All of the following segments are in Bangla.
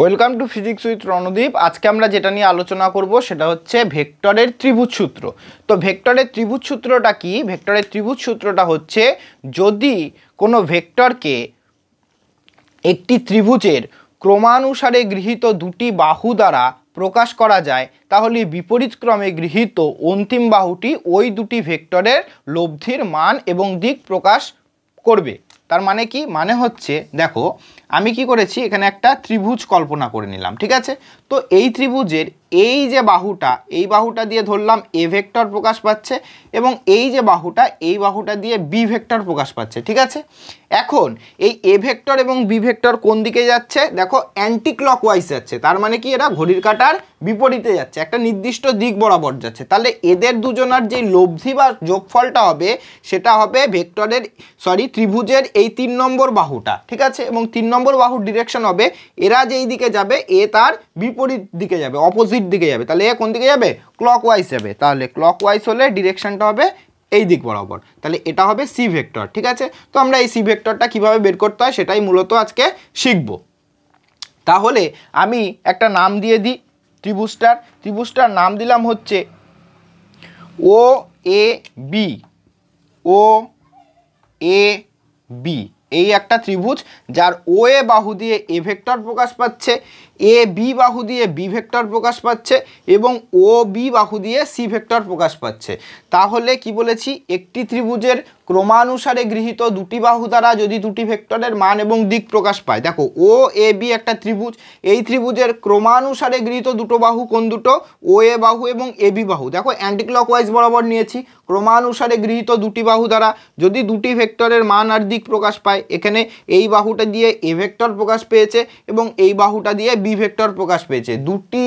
Welcome to physics with Randeep আজকে আমরা যেটা নিয়ে আলোচনা করব সেটা হচ্ছে ভেক্টরের ত্রিভুজ সূত্র তো ভেক্টরের ত্রিভুজ সূত্রটা কি ভেক্টরের ত্রিভুজ সূত্রটা হচ্ছে যদি কোনো ভেক্টরকে একটি ত্রিভুজের ক্রমানুসারে গৃহীত দুটি বাহু দ্বারা প্রকাশ করা যায় তাহলে বিপরীত ক্রমে গৃহীত অন্তিম বাহুটি ওই দুটি ভেক্টরের লব্ধির মান এবং দিক প্রকাশ করবে তার মানে কি মানে হচ্ছে দেখো আমি কি করেছি এখানে একটা ত্রিভুজ কল্পনা করে নিলাম ঠিক আছে তো এই ত্রিভুজের এই যে বাহুটা এই বাহুটা দিয়ে ধরলাম এ ভেক্টর প্রকাশ পাচ্ছে এবং এই যে বাহুটা এই বাহুটা দিয়ে বি ভেক্টর প্রকাশ পাচ্ছে ঠিক আছে এখন এই এ ভেক্টর এবং বি ভেক্টর কোন দিকে যাচ্ছে দেখো অ্যান্টি ক্লক ওয়াইজ যাচ্ছে তার মানে কি এরা ঘড়ির কাটার বিপরীতে যাচ্ছে একটা নির্দিষ্ট দিক বরাবর যাচ্ছে তাহলে এদের দুজনার যে লব্ধি বা যোগফলটা হবে সেটা হবে ভেক্টরের সরি ত্রিভুজের এই তিন নম্বর বাহুটা ঠিক আছে এবং তিন নম্বর বাহুর ডিরেকশন হবে এরা যেই দিকে যাবে এ তার বিপরীত দিকে যাবে অপোজিট দিকে যাবে তাহলে এ কোন দিকে যাবে ক্লক ওয়াইজ যাবে তাহলে ক্লক ওয়াইজ হলে ডিরেকশনটা হবে এই দিক বরাবর তাহলে এটা হবে সি ভেক্টর ঠিক আছে তো আমরা এই সি ভেক্টরটা কীভাবে বের করতে হয় সেটাই মূলত আজকে শিখব তাহলে আমি একটা নাম দিয়ে দিই ত্রিভুজটার ত্রিভুজটার নাম দিলাম হচ্ছে ও A B O A B এই একটা ত্রিভুজ যার ও এ বাহু দিয়ে এ ভেক্টর প্রকাশ পাচ্ছে এ বি বাহু দিয়ে বি ভেক্টর প্রকাশ পাচ্ছে এবং ও বি বাহু দিয়ে সি ভেক্টর প্রকাশ পাচ্ছে তাহলে কি বলেছি একটি ত্রিভুজের ক্রমানুসারে গৃহীত দুটি বাহু দ্বারা যদি দুটি ভেক্টরের মান এবং দিক প্রকাশ পায় দেখো ও এ বি একটা ত্রিভুজ এই ত্রিভুজের ক্রমানুসারে গৃহীত দুটো বাহু কোন দুটো ও এ বাহু এবং এ বি বাহু দেখো অ্যান্টিক্লক ওয়াইজ বরাবর নিয়েছি ক্রমানুসারে গৃহীত দুটি বাহু দ্বারা যদি দুটি ভেক্টরের মান আর দিক প্রকাশ পায় এখানে এই বাহুটা দিয়ে এ ভেক্টর প্রকাশ পেয়েছে এবং এই বাহুটা দিয়ে বি ভেক্টর প্রকাশ পেয়েছে দুটি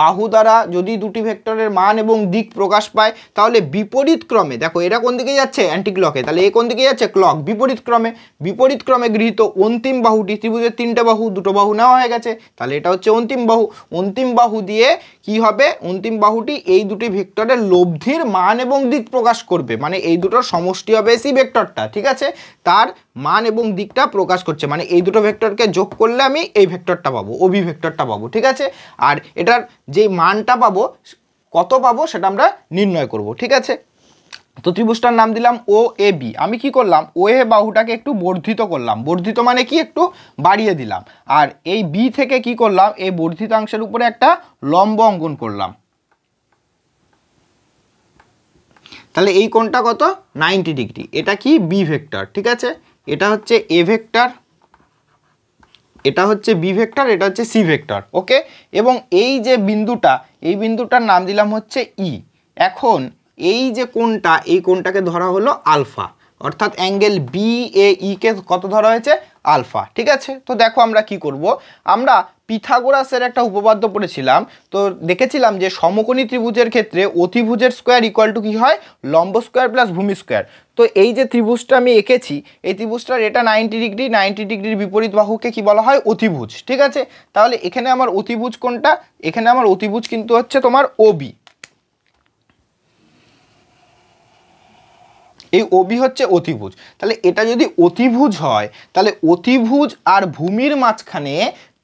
বাহু দ্বারা যদি দুটি ভেক্টরের মান এবং দিক প্রকাশ পায় তাহলে বিপরীত ক্রমে দেখো এরা কোন দিকে যাচ্ছে অ্যান্টিক্লক ক্লকে তাহলে এ কোন দিকে যাচ্ছে ক্লক বিপরীত ক্রমে বিপরীত ক্রমে গৃহীত অন্তিম বাহুটি ত্রিভুজের তিনটে বাহু দুটো বাহু নেওয়া হয়ে গেছে তাহলে এটা হচ্ছে অন্তিম বাহু অন্তিম বাহু দিয়ে কি হবে অন্তিম বাহুটি এই দুটি ভেক্টরের লব্ধির মান এবং দিক প্রকাশ করবে মানে এই দুটোর সমষ্টি হবে এসি ভেক্টরটা ঠিক আছে তার মান এবং দিকটা প্রকাশ করছে মানে এই দুটো ভেক্টরকে যোগ করলে আমি এই ভেক্টরটা পাবো ওবি ভেক্টরটা পাবো ঠিক আছে আর এটার যেই মানটা পাবো কত পাবো সেটা আমরা নির্ণয় করব ঠিক আছে তো ত্রিভুজটার নাম দিলাম ও এ বি আমি কি করলাম ও এ বাহুটাকে একটু বর্ধিত করলাম বর্ধিত মানে কি একটু বাড়িয়ে দিলাম আর এই বি থেকে কি করলাম এই বর্ধিতাংশের উপরে একটা লম্ব অঙ্কন করলাম তাহলে এই কোনটা কত নাইনটি ডিগ্রি এটা কি বি ভেক্টর ঠিক আছে এটা হচ্ছে এ ভেক্টর এটা হচ্ছে বি ভেক্টর এটা হচ্ছে সি ভেক্টর ওকে এবং এই যে বিন্দুটা এই বিন্দুটার নাম দিলাম হচ্ছে ই e। এখন এই যে কোনটা এই কোনটাকে ধরা হলো আলফা অর্থাৎ অ্যাঙ্গেল বি এ e কে কত ধরা হয়েছে আলফা ঠিক আছে তো দেখো আমরা কি করব আমরা পিথাগোরাসের একটা উপপাদ্য পড়েছিলাম তো দেখেছিলাম যে সমকোণী ত্রিভুজের ক্ষেত্রে অতিভুজের স্কোয়ার ইকুয়াল টু কী হয় লম্ব স্কোয়ার প্লাস ভূমি স্কোয়ার তো এই যে ত্রিভুজটা আমি এঁকেছি এই ত্রিভুজটার এটা নাইনটি ডিগ্রি নাইনটি ডিগ্রির বিপরীত বাহুকে কি বলা হয় অতিভুজ ঠিক আছে তাহলে এখানে আমার অতিভুজ কোনটা এখানে আমার অতিভুজ কিন্তু হচ্ছে তোমার ওবি এই অবি হচ্ছে অতিভুজ তাহলে এটা যদি অতিভুজ হয় তাহলে অতিভুজ আর ভূমির মাঝখানে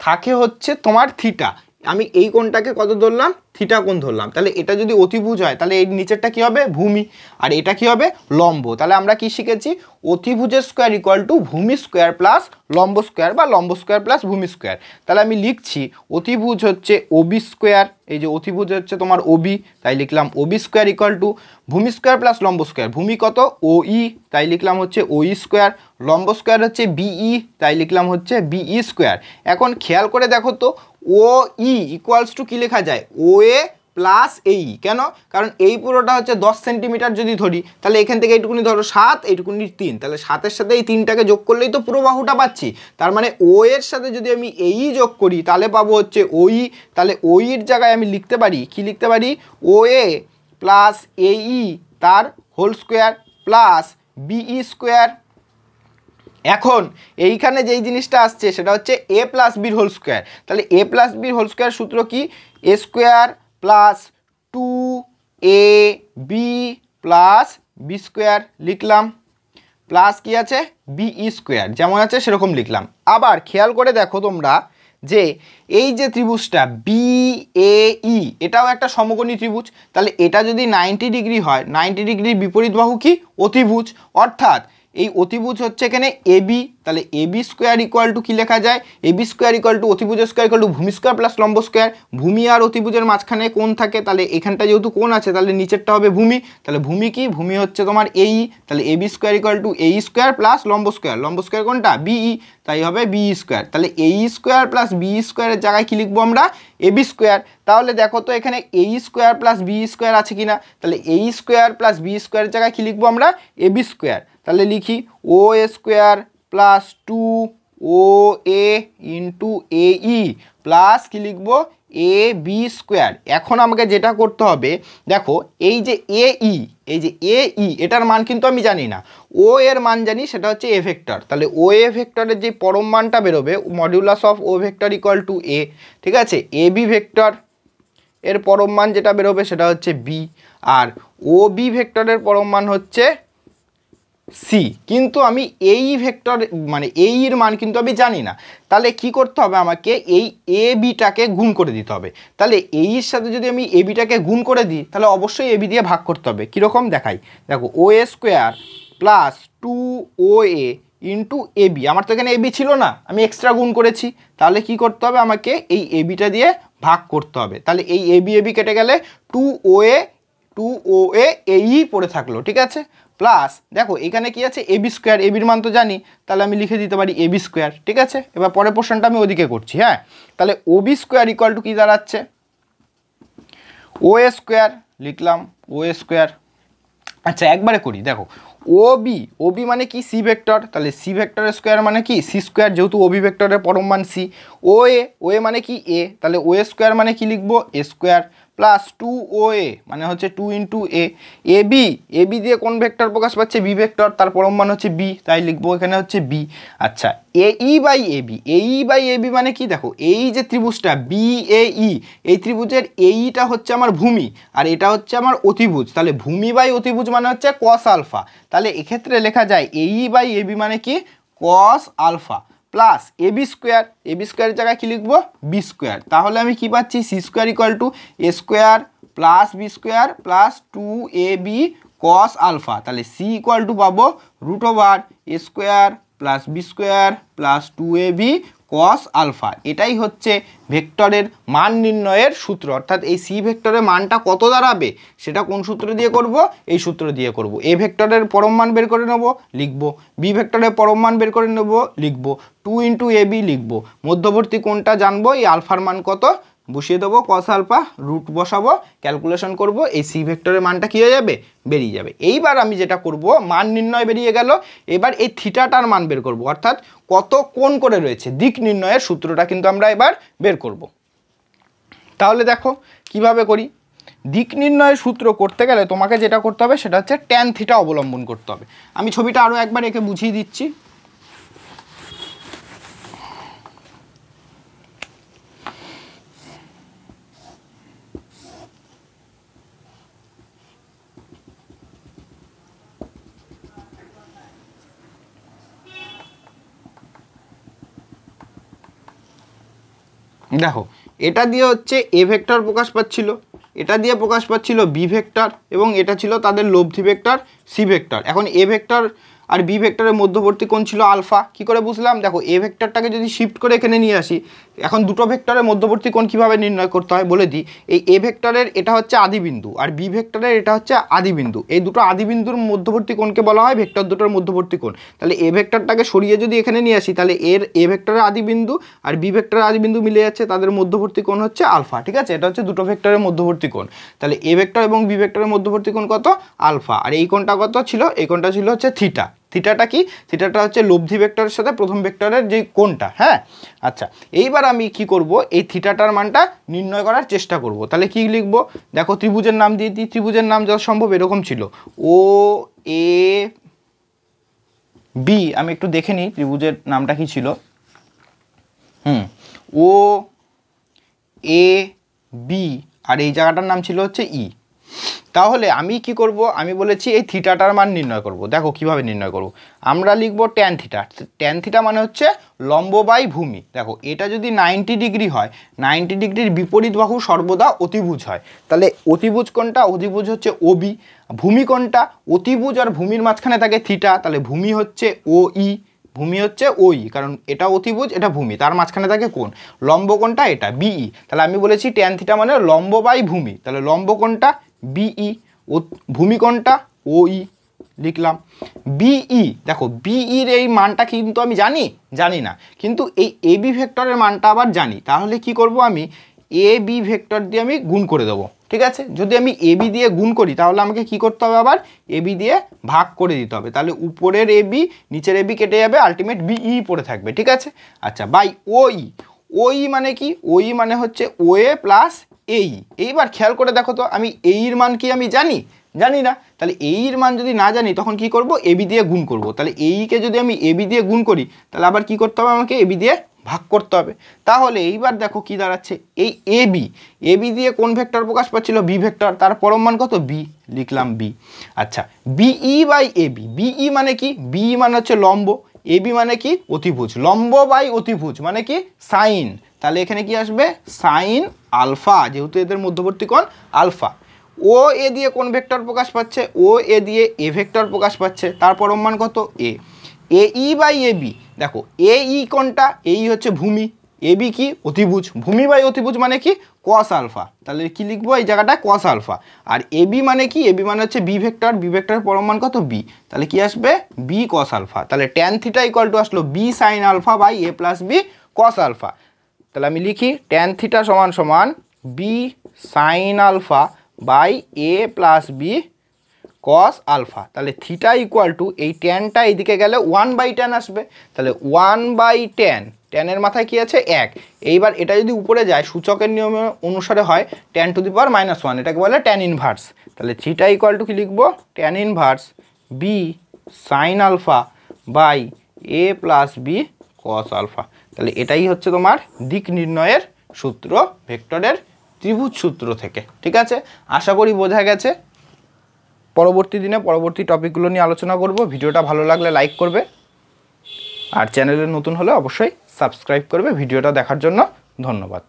থাকে হচ্ছে তোমার থিটা আমি এই কোনটাকে কত ধরলাম থিটা কোণ ধরলাম তাহলে এটা যদি অতিভুজ হয় তাহলে এর নিচেরটা কী হবে ভূমি আর এটা কী হবে লম্ব তাহলে আমরা কি শিখেছি অতিভুজের স্কোয়ার ইকুয়াল টু ভূমি স্কোয়ার প্লাস লম্ব স্কোয়ার বা লম্ব স্কোয়ার প্লাস ভূমি স্কোয়ার তাহলে আমি লিখছি অতিভুজ হচ্ছে ওবি স্কোয়ার এই যে অতিভুজ হচ্ছে তোমার ওবি তাই লিখলাম ওবি স্কোয়ার ইকুয়াল টু ভূমি স্কোয়ার প্লাস লম্ব স্কোয়ার ভূমি কত ও ই তাই লিখলাম হচ্ছে ও ই স্কোয়ার লম্ব স্কোয়ার হচ্ছে বিই তাই লিখলাম হচ্ছে বিই স্কোয়ার এখন খেয়াল করে দেখো তো ও ই ইকুয়ালস টু কী লেখা যায় ও এ প্লাস এই কেন কারণ এই পুরোটা হচ্ছে দশ সেন্টিমিটার যদি ধরি তাহলে এখান থেকে এইটুকুনি ধরো সাত এইটুকুনি তিন তাহলে সাতের সাথে এই তিনটাকে যোগ করলেই তো পুরো বাহুটা পাচ্ছি তার মানে ও এর সাথে যদি আমি এই যোগ করি তাহলে পাবো হচ্ছে ওই তাহলে ওইর জায়গায় আমি লিখতে পারি কি লিখতে পারি ও এ প্লাস এই e তার whole square plus B square এখন এইখানে যেই জিনিসটা আসছে সেটা হচ্ছে এ প্লাস বির হোল স্কোয়ার তাহলে এ প্লাস বির হোল স্কোয়ার সূত্র কি A square plus two A B plus B square লিখলাম প্লাস কি আছে বি ই স্কোয়ার যেমন আছে সেরকম লিখলাম আবার খেয়াল করে দেখো তোমরা যে এই যে ত্রিভুজটা বি এ ই এটাও একটা সমকোণী ত্রিভুজ তাহলে এটা যদি নাইনটি ডিগ্রি হয় নাইনটি ডিগ্রির বিপরীত বাহু কি অতিভুজ অর্থাৎ এই অতিভুজ হচ্ছে এখানে এবি তাহলে এবি স্কোয়ার ইকোয়াল টু কী লেখা যায় এবি স্কোয়ার ইকোয়াল টু অতিভুজ স্কোয়ার ইকোয়াল টু ভূমি স্কোয়ার প্লাস লম্ব স্কোয়ার ভূমি আর অতিভুজের মাঝখানে কোন থাকে তাহলে এখানটা যেহেতু কোন আছে তাহলে নিচেরটা হবে ভূমি তাহলে ভূমি কি ভূমি হচ্ছে তোমার এই e, তাহলে এবি স্কোয়ার ইকোয়াল টু এই স্কোয়ার প্লাস লম্ব স্কোয়ার লম্ব স্কোয়ার কোনটা বিই তাই হবে বি স্কোয়ার e তাহলে এই স্কোয়ার প্লাস বি স্কোয়ারের জায়গায় কী লিখবো আমরা এবি স্কোয়ার তাহলে দেখো তো এখানে এই স্কোয়ার প্লাস বি স্কোয়ার আছে কিনা তাহলে এই স্কোয়ার প্লাস বি স্কোয়ারের জায়গায় কী লিখবো আমরা এবি স্কোয়ার তাহলে লিখি O A square plus two O A into A E plus কী লিখব এ বি স্কোয়ার এখন আমাকে যেটা করতে হবে দেখো এই যে এ ই e, এই যে এ ই e, এটার মান কিন্তু আমি জানি না ও এর মান জানি সেটা হচ্ছে এ ভেক্টর তাহলে ও এ ভেক্টরের যে পরম মানটা বেরোবে modulus of O vector equal to A ঠিক আছে এ বি ভেক্টর এর পরম মান যেটা বেরোবে সেটা হচ্ছে বি আর ও বি ভেক্টরের পরম মান হচ্ছে সি কিন্তু আমি এই ভেক্টর মানে এই এর মান কিন্তু আমি জানি না তাহলে কি করতে হবে আমাকে এই এ বিটাকে গুণ করে দিতে হবে তাহলে এই এর সাথে যদি আমি এ বিটাকে গুণ করে দিই তাহলে অবশ্যই এ বি দিয়ে ভাগ করতে হবে কীরকম দেখাই দেখো O A square plus two O A into AB আমার তো এখানে এ বি ছিল না আমি এক্সট্রা গুণ করেছি তাহলে কি করতে হবে আমাকে এই এবিটা দিয়ে ভাগ করতে হবে তাহলে এই এ বি এ বি কেটে গেলে টু ও এ টু ও এ এই পড়ে থাকলো ঠিক আছে প্লাস দেখো এখানে কি আছে এবি স্কোয়ার এবির মান তো জানি তাহলে আমি লিখে দিতে পারি এবি স্কোয়ার ঠিক আছে এবার পরের পোর্শনটা আমি ওদিকে করছি হ্যাঁ তাহলে ওবি স্কোয়ার ইকুয়াল টু কী দাঁড়াচ্ছে ও এ স্কোয়ার লিখলাম ও এ স্কোয়ার আচ্ছা একবারে করি দেখো ওবি ওবি মানে কি সি ভেক্টর তাহলে সি ভেক্টরের স্কোয়ার মানে কি সি স্কোয়ার যেহেতু ওবি ভেক্টরের পরম মান C O A O A মানে কি এ তাহলে ও এ স্কোয়ার মানে কি লিখবো A square plus two O A মানে হচ্ছে two into A A B A B দিয়ে কোন ভেক্টর প্রকাশ পাচ্ছে বি ভেক্টর তার পরম মান হচ্ছে বি তাই লিখবো এখানে হচ্ছে বি আচ্ছা A E by A B এই বাই এ বি মানে কি দেখো এই যে ত্রিভুজটা বি এ ই এই ত্রিভুজের এইটা হচ্ছে আমার ভূমি আর এটা হচ্ছে আমার অতিভুজ তাহলে ভূমি বাই অতিভুজ মানে হচ্ছে কস আলফা তাহলে এক্ষেত্রে লেখা যায় এই বাই এ বি মানে কি cos alpha plus A B square A B স্কোয়ারের জায়গায় কি লিখবো বি স্কোয়ার তাহলে আমি কী পাচ্ছি C square equal to A square plus B square plus two A B cos alpha তাহলে সি ইকুয়াল টু পাবো root over A square plus B square plus two A B cos alpha এটাই হচ্ছে ভেক্টরের মান নির্ণয়ের সূত্র অর্থাৎ এই সি ভেক্টরের মানটা কত দাঁড়াবে সেটা কোন সূত্র দিয়ে করব এই সূত্র দিয়ে করব এ ভেক্টরের পরম মান বের করে নেব লিখব বি ভেক্টরের পরম মান বের করে নেব লিখব টু ইন্টু এ বি লিখব মধ্যবর্তী কোনটা জানবো এই আলফার মান কত বসিয়ে দেবো কস আলফা রুট বসাবো ক্যালকুলেশন করব এই সি ভেক্টরের মানটা কী হয়ে যাবে বেরিয়ে যাবে এইবার আমি যেটা করব মান নির্ণয় বেরিয়ে গেল এবার এই থিটাটার মান বের করব অর্থাৎ কত কোন করে রয়েছে দিক নির্ণয়ের সূত্রটা কিন্তু আমরা এবার বের করব। তাহলে দেখো কিভাবে করি দিক নির্ণয়ের সূত্র করতে গেলে তোমাকে যেটা করতে হবে সেটা হচ্ছে ট্যান থিটা অবলম্বন করতে হবে আমি ছবিটা আরও একবার একে বুঝিয়ে দিচ্ছি দেখো এটা দিয়ে হচ্ছে এ ভেক্টর প্রকাশ পাচ্ছিল এটা দিয়ে প্রকাশ পাচ্ছিল বি ভেক্টর এবং এটা ছিল তাদের লব্ধি ভেক্টর সি ভেক্টর এখন এ ভেক্টর আর বি ভেক্টরের মধ্যবর্তী কোণ ছিল আলফা কি করে বুঝলাম দেখো এ ভেক্টরটাকে যদি শিফট করে এখানে নিয়ে আসি এখন দুটো ভেক্টরের মধ্যবর্তী কোণ কিভাবে নির্ণয় করতে হয় বলে দিই এই এ ভেক্টরের এটা হচ্ছে আদিবিন্দু আর বি ভেক্টরের এটা হচ্ছে আদিবিন্দু এই দুটো আদিবিন্দুর মধ্যবর্তী কোণকে বলা হয় ভেক্টর দুটোর মধ্যবর্তী কোণ তাহলে এ ভেক্টরটাকে সরিয়ে যদি এখানে নিয়ে আসি তাহলে এর এ ভেক্টরের আদিবিন্দু আর বি ভেক্টরের আদিবিন্দু মিলে যাচ্ছে তাদের মধ্যবর্তী কোণ হচ্ছে আলফা ঠিক আছে এটা হচ্ছে দুটো ভেক্টরের মধ্যবর্তী কোণ তাহলে এ ভেক্টর এবং বি ভেক্টরের মধ্যবর্তী কোণ কত আলফা আর এই কোণটা কত ছিল এই কোণটা ছিল হচ্ছে থিটা থিটাটা কি থিটাটা হচ্ছে লব্ধি ভেক্টরের সাথে প্রথম ভেক্টরের যে কোনটা হ্যাঁ আচ্ছা এইবার আমি কি করব এই থিটাটার মানটা নির্ণয় করার চেষ্টা করব তাহলে কি লিখব দেখো ত্রিভুজের নাম দিয়ে দিই ত্রিভুজের নাম যা সম্ভব এরকম ছিল ও এ বি আমি একটু দেখে নিই ত্রিভুজের নামটা কি ছিল হুম ও এ বি আর এই জায়গাটার নাম ছিল হচ্ছে ই তাহলে আমি কি করব আমি বলেছি এই থিটাটার মান নির্ণয় করব দেখো কিভাবে নির্ণয় করব আমরা লিখব ট্যান থিটা ট্যান থিটা মানে হচ্ছে লম্ব বাই ভূমি দেখো এটা যদি নাইনটি ডিগ্রি হয় নাইনটি ডিগ্রির বিপরীত বাহু সর্বদা অতিভুজ হয় তাহলে অতিভুজ কোনটা অতিভুজ হচ্ছে ওবি ভূমি কোনটা অতিভুজ আর ভূমির মাঝখানে থাকে থিটা তাহলে ভূমি হচ্ছে ও ই e। ভূমি হচ্ছে ওই e, কারণ এটা অতিভুজ এটা ভূমি তার মাঝখানে থাকে কোন লম্ব কোনটা এটা বিই e। তাহলে আমি বলেছি ট্যান থিটা মানে লম্ব বাই ভূমি তাহলে লম্ব কোনটা বিই ও ভূমি কোনটা ওই লিখলাম বিই দেখো বিইর এই মানটা কিন্তু আমি জানি জানি না কিন্তু এই এ বি ভেক্টরের মানটা আবার জানি তাহলে কি করব আমি এ বি ভেক্টর দিয়ে আমি গুণ করে দেবো ঠিক আছে যদি আমি এ বি দিয়ে গুণ করি তাহলে আমাকে কি করতে হবে আবার এ বি দিয়ে ভাগ করে দিতে হবে তাহলে উপরের এ বি নিচের এ বি কেটে যাবে আলটিমেট বিই পড়ে থাকবে ঠিক আছে আচ্ছা বাই ওই ওই মানে কি ওই মানে হচ্ছে ও এ প্লাস এই এইবার খেয়াল করে দেখো তো আমি এইর মান কি আমি জানি জানি না তাহলে এইর মান যদি না জানি তখন কি করব এবি দিয়ে গুণ করব তাহলে এইকে যদি আমি এবি দিয়ে গুণ করি তাহলে আবার কি করতে হবে আমাকে এবি দিয়ে ভাগ করতে হবে তাহলে এইবার দেখো কি দাঁড়াচ্ছে এই এ বি এ বি দিয়ে কোন ভেক্টর প্রকাশ পাচ্ছিল বি ভেক্টর তার পরম মান কত বি লিখলাম বি আচ্ছা B by A B B মানে কি বি মানে হচ্ছে লম্ব এ বি মানে কি অতিভুজ লম্ব বাই অতিভুজ মানে কি সাইন তাহলে এখানে কি আসবে সাইন আলফা যেহেতু এদের মধ্যবর্তী কোণ আলফা ও এ দিয়ে কোন ভেক্টর প্রকাশ পাচ্ছে ও এ দিয়ে এ ভেক্টর প্রকাশ পাচ্ছে তার পরম মান কত এ এ ই বাই এ বি দেখো এ ই কোনটা এই হচ্ছে ভূমি এ বি কি অতিভুজ ভূমি বাই অতিভুজ মানে কি কস আলফা তাহলে কি লিখবো এই জায়গাটা কস আলফা আর এ বি মানে কি এ বি মানে হচ্ছে বি ভেক্টর বি ভেক্টর পরম মান কত বি তাহলে কি আসবে বি কস আলফা তাহলে ট্যান থিটা ইকুয়াল টু আসলো B sine alpha by A plus B cos alpha তাহলে আমি লিখি ট্যান থিটা সমান সমান B sine alpha by A plus B cos alpha তাহলে থিটা ইকুয়াল টু এই ট্যানটা এইদিকে গেলে ওয়ান বাই ট্যান আসবে তাহলে ওয়ান বাই ট্যান ট্যানের মাথায় কী আছে এক এইবার এটা যদি উপরে যায় সূচকের নিয়ম অনুসারে হয় tan to the power minus one এটাকে বলে ট্যান ইনভার্স তাহলে থিটা ইকুয়াল টু কি লিখবো tan inverse B sine alpha by A plus B cos alpha তাহলে এটাই হচ্ছে তোমার দিক নির্ণয়ের সূত্র ভেক্টরের ত্রিভুজ সূত্র থেকে ঠিক আছে আশা করি বোঝা গেছে পরবর্তী দিনে পরবর্তী টপিকগুলো নিয়ে আলোচনা করব ভিডিওটা ভালো লাগলে লাইক করবে আর চ্যানেলে নতুন হলে অবশ্যই সাবস্ক্রাইব করবে ভিডিওটা দেখার জন্য ধন্যবাদ